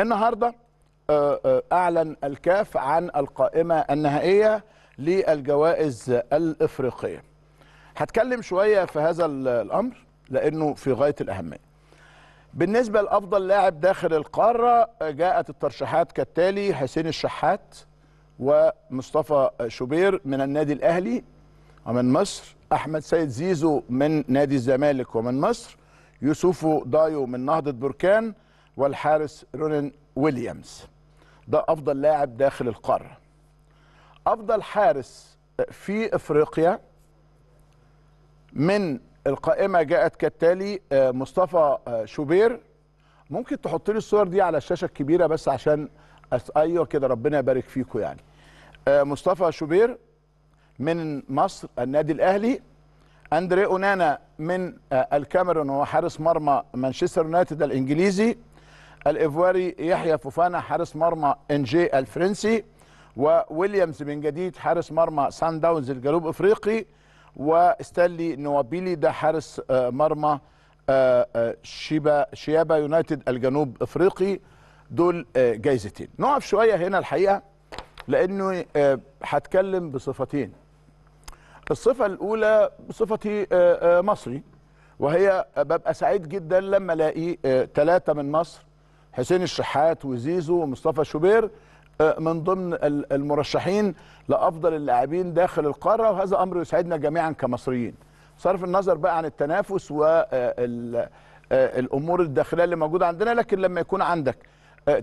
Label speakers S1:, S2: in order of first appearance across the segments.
S1: النهارده آه، آه، اعلن الكاف عن القائمه النهائيه للجوائز الافريقيه هتكلم شويه في هذا الامر لانه في غايه الاهميه بالنسبه لافضل لاعب داخل القاره آه، جاءت الترشيحات كالتالي حسين الشحات ومصطفى شوبير من النادي الاهلي ومن مصر احمد سيد زيزو من نادي الزمالك ومن مصر يوسفو دايو من نهضه بركان والحارس رونين ويليامز ده افضل لاعب داخل القاره افضل حارس في افريقيا من القائمه جاءت كالتالي آه، مصطفى آه، شوبير ممكن تحط لي الصور دي على الشاشه الكبيره بس عشان ايوه كده ربنا يبارك فيكم يعني آه، مصطفى شوبير من مصر النادي الاهلي اندري اونانا من الكاميرون وهو حارس مرمى مانشستر يونايتد الانجليزي الايفواري يحيى فوفانا حارس مرمى انجي الفرنسي وويليامز من جديد حارس مرمى سان داونز الجنوب افريقي وستانلي نوابيلي ده حارس آه، مرمى آه، آه، شيبا شيابا يونايتد الجنوب افريقي دول جايزتين نقف شويه هنا الحقيقه لانه هتكلم بصفتين الصفه الاولى بصفتي مصري وهي ببقى سعيد جدا لما الاقي ثلاثه من مصر حسين الشحات وزيزو ومصطفى شوبير آه، من ضمن المرشحين لافضل اللاعبين داخل القاره وهذا امر يسعدنا جميعا كمصريين صرف النظر بقى عن التنافس والامور آه، آه، الداخليه اللي موجوده عندنا لكن لما يكون عندك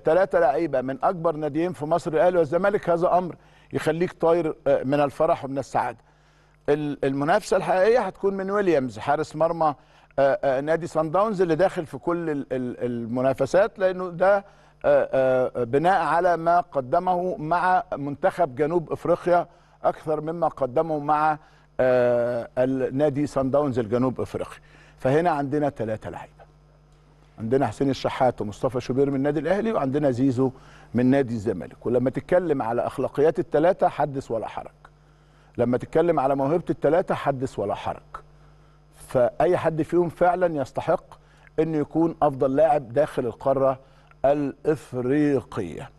S1: ثلاثه لعيبه من اكبر ناديين في مصر الاهلي والزمالك هذا امر يخليك طاير من الفرح ومن السعاده المنافسه الحقيقيه هتكون من ويليامز حارس مرمى آه، آه، نادي سان داونز اللي داخل في كل المنافسات لانه ده آه، بناء على ما قدمه مع منتخب جنوب افريقيا اكثر مما قدمه مع النادي سان داونز الجنوب افريقي فهنا عندنا ثلاثه لعيبه عندنا حسين الشحات ومصطفى شوبير من النادي الاهلي وعندنا زيزو من نادي الزمالك ولما تتكلم على اخلاقيات الثلاثه حدث ولا حرج لما تتكلم على موهبه الثلاثه حدث ولا حرج فاي حد فيهم فعلا يستحق انه يكون افضل لاعب داخل القاره الافريقيه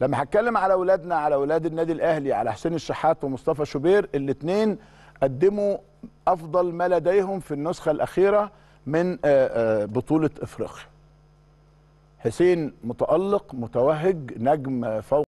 S1: لما هتكلم على اولادنا على اولاد النادي الاهلي على حسين الشحات ومصطفى شوبير الاثنين قدموا افضل ما لديهم في النسخه الاخيره من آه، آه، بطوله افريقيا حسين متالق متوهج نجم فوق